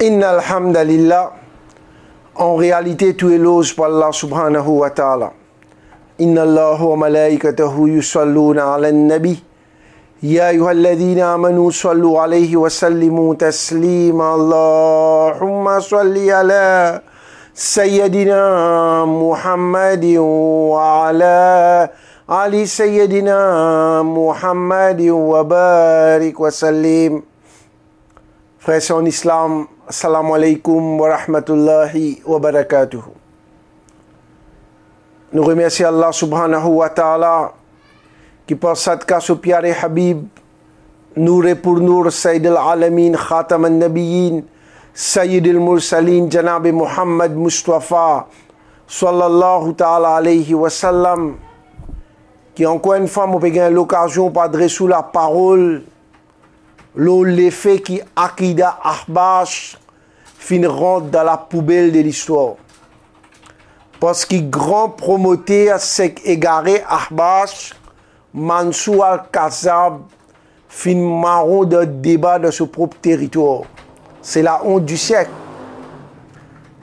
Inna alhamdalillah. En réalité, tout est louche pour Allah subhanahu wa ta'ala. إن الله وملائكته يصلون على النبي يا أيها الذين آمنوا صلوا عليه وسلموا تسليما اللهم صل على سيدنا محمد وعلى آل سيدنا محمد وبارك وسلم Frères en islam, السلام عليكم ورحمة الله وبركاته Nous remercions Allah subhanahu wa ta'ala qui par Sadka sous Pierre et Habib, Nour et pour Nour, Sayyid al-Alamin, Khatam al-Nabiyin, Sayyid al-Mursalin, Janab Muhammad Mustafa, sallallahu ta'ala alayhi wa sallam, qui encore une fois m'a l'occasion d'adresser la parole L'effet qui a qui Akida Ahbash finiront dans la poubelle de l'histoire. Parce que grand promoteur s'est égaré Ahbash, mansou al kazab fin marron de débat de son propre territoire. C'est la honte du siècle.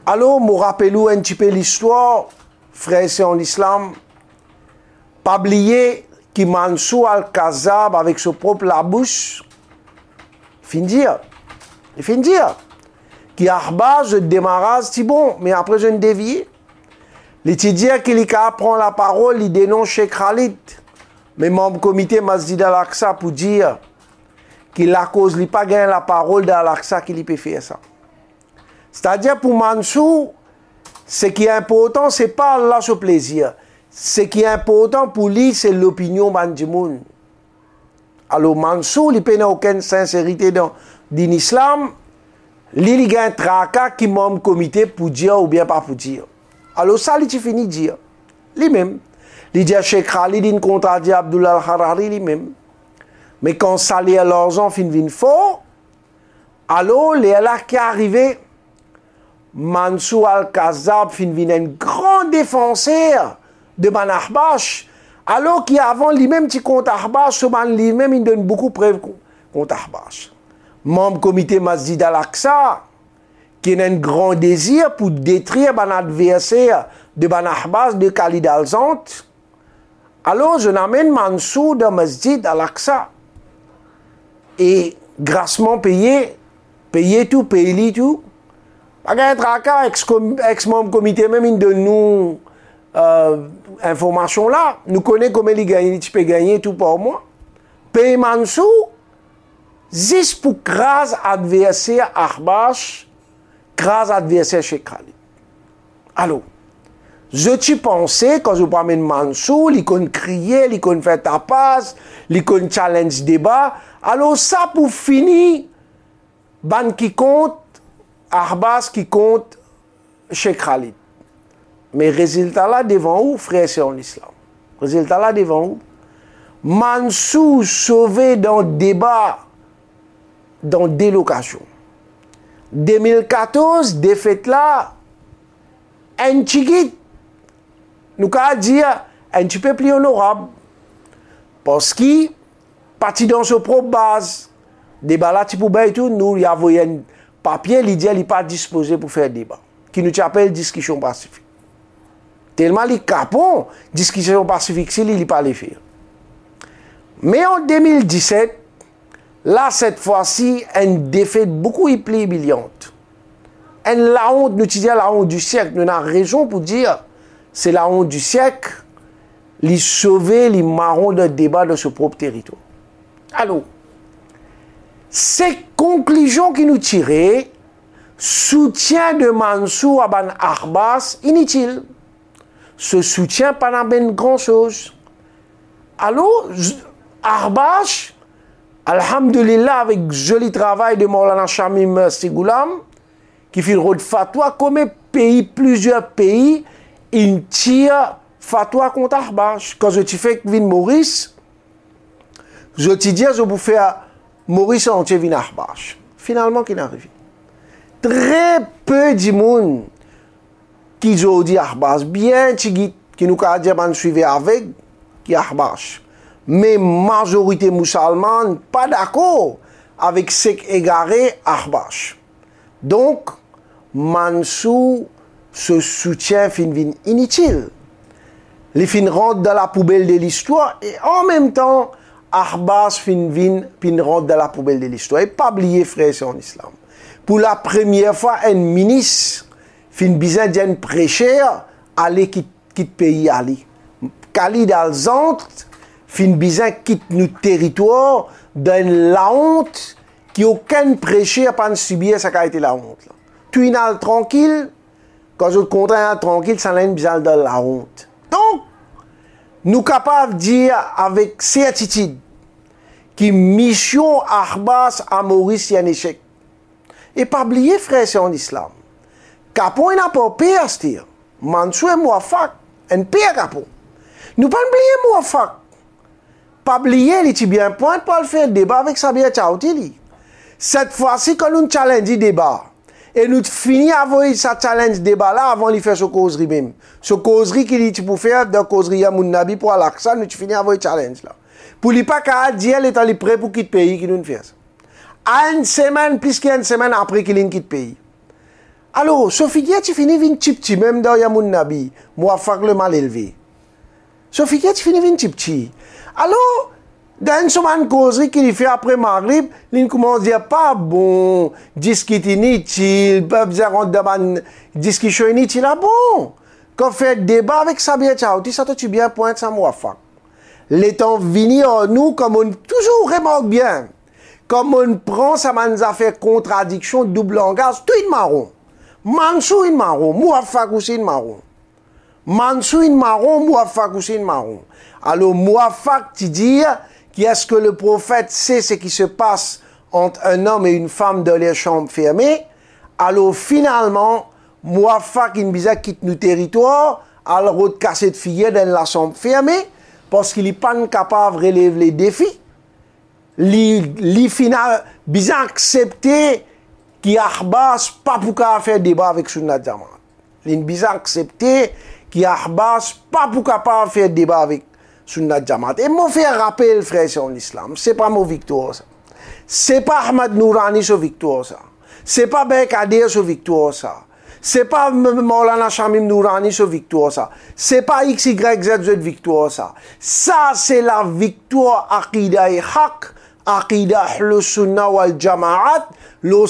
Alors, me rappelons un petit peu l'histoire, frères et en islam. Pas oublier que al kazab avec son propre bouche. Findir. Findir. Qui arba, je démarrage, si bon, mais après je ne dévie. L'étudiant qui prend la parole, il dénonce Khalit. Khalid, mais membre comité dit al-Aqsa pour dire qu'il la cause n'a pas gagné la parole d'al-Aqsa qui peut faire ça. C'est-à-dire pour Mansou, ce qui est important, c'est pas Allah ce plaisir. Ce qui est important pour lui, c'est l'opinion du monde. Alors Mansour, il n'y a aucune sincérité dans l'islam. Il y a un tracas qui m'a comité pour dire ou bien pas pour dire. Alors ça, il fini de dire. Lui-même. Il dit à Sheikh Khalid, il contradit Abdullah al-Harari lui-même. Mais quand a l'argent fin finit faux. alors les là qui est arrivé, Mansour al-Kazab finit un grand défenseur de Banahbash alors qu'avant lui-même, qui compte Arbas, lui-même, il donne beaucoup de preuves contre Arbas. Membre comité Masjid al-Aqsa, qui a un grand désir pour détruire l'adversaire adversaire de Ban de Khalid al-Zant. Alors, je n'amène Mansour dans Masjid al-Aqsa. Et, grassement payé, payé tout, payé tout. Pas qu'un tracas, ex-membre comité, même, il donne nous euh, information-là. Nous connaissons comment il gagne, tu peux gagner tout pour moi. paye Mansou c'est pour grâce adversaire Arbash, grâce adversaire chez Khalid. Alors, je t'y pensais, quand je parle de Mansour, l'icône crier, l'icône fait ta passe, l'icône challenge débat. Alors ça, pour finir, Ban qui compte, Arbas qui compte, chez mais résultat là devant vous, frère, c'est en islam. Résultat là devant vous. Mansou sauvé dans débat, dans délocation. 2014, défaite là, un chiquit, nous dire un petit peu plus honorable. Parce qu'il parti dans ce propre base, débat là, tu ben nous, il y un papier, l'idée, il n'est pas disposé pour faire débat, qui nous appelle discussion pacifique. Tellement tellement qu'ils capons, sont pas suffisants, ils ne pas les faire. Mais en 2017, là cette fois-ci, une défaite beaucoup plus humiliante. la honte, nous disons la honte du siècle. avons raison raison pour dire, c'est la honte du siècle les sauver les marrons de débat de ce propre territoire. Alors, ces conclusions qui nous tirait soutien de Mansour Aban Arbas, inutile ce soutien pas n'amène ben grand-chose. Alors, Arbash, Alhamdulillah, avec joli travail de Maulana Shamim euh, Sigoulam, qui fait le rôle fatwa, comme pays, plusieurs pays, il tire fatwa contre Arbache Quand je t'ai fais que Maurice, je t'ai dit je vous fais Maurice entier vin Arbache Finalement, qu'il arrive. Très peu monde dit « Ahbash, bien qui nous a dit suivi avec, qui Ahbash. Mais majorité musulmane, pas d'accord avec ce égaré Ahbash. Donc, Mansou, se soutient fin inutile. Les fin dans la poubelle de l'histoire et en même temps, ahbash fin vin fin rentre dans la poubelle de l'histoire. Et pas oublier, frère, c'est en islam. Pour la première fois, un ministre Fin bizarre, il y a qui allez pays, allez. cali d'Alzantre, fin quitte notre territoire, donne la honte qu'aucun prêcher n'a pas de subir, sa qualité la honte. Tout est tranquille, quand je te tranquille, ça de la honte. Donc, nous sommes capables de dire avec certitude que la mission Arbas à Maurice est un échec. Et pas oublier, frère, c'est islam capon il a pas à style mansoué moi fac un pire capon nous pas oublier moi fac pas oublier les tibiens point pour faire un débat avec Sabine Chautili cette fois-ci quand nous challenge débat et nous finis avant sa challenge débat là avant de faire ce causerie même ce causerie qu'il dit pour faire de causerie à mon pour al ça nous finis ce challenge là pour lui pas qu'à dire il est prêt pour quitter pays qui nous fait ça une semaine, plus qu'une semaine après qu'il quitte le pays. Alors, Sophie tu finis vin petit, même dans Yamoun nabi, moi le mal élevé. Sophie tu finis vin petit. Alors, dans une semaine causerie qu'il fait après Maghrib, il commence à dire pas bon, discuter inutile, pas besoin de discussion inutile, ah bon. Quand fait débat avec Sabia Tchaouti, ça te bien point, ça moi faire. Les temps venir nous, comme on toujours remarque bien, comme on prend sa man, ça contradiction, double langage, tout est marron. Mansou in maro, muafakusin maro. Mansou in maro, Hussein maro. Alors Mouafak, tu dis, qui est-ce que le prophète sait ce qui se passe entre un homme et une femme dans les chambres fermées. Alors finalement, Mouafak bizak quitte nos territoires, alors route casser de fille dans la chambre fermée, parce qu'il n'est pas capable de relever les défis. Il final, bizak accepté qui a pas pour faire débat avec Sunna Diamant. L'inbisa accepté qui a pas pour pas faire débat avec Sunna Diamant. Et mon faire rappel, frère, c'est en islam. C'est pas mon victoire, ça. C'est pas Ahmad Nourani, ce victoire, ça. C'est pas Bekadir, ce victoire, ça. C'est pas Maulana Shamim Nourani, ce victoire, ça. C'est pas XYZ, victoire, ça. Ça, c'est la victoire Akida et aqida le sunna wal jamaat, le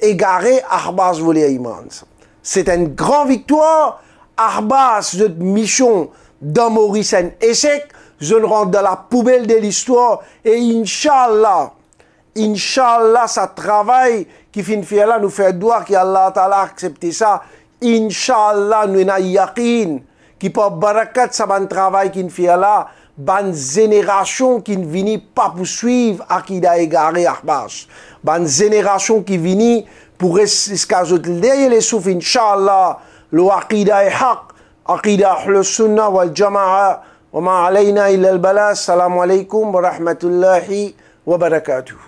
égaré, Ahbas voulait immense. C'est une grande victoire. Ahbas, de Michon, dans Maurice en échec, je le rentre dans la poubelle de l'histoire et Inch'Allah, Inch'Allah, ça travaille qui finit faire là, nous fait droit qu'Allah Ta'ala accepté ça. Inch'Allah, nous avons yakin qui par barakat, ça va travail qui fait là ban génération qui ne vini pas poursuivre à qui a Ahbash. Ban génération qui vini pour escazot les souf, inshallah, le aqida est haq, aqida le sunna wal jama'a, wa ma alayna illa al-bala, salam alaykum wa rahmatullahi wa barakatuh.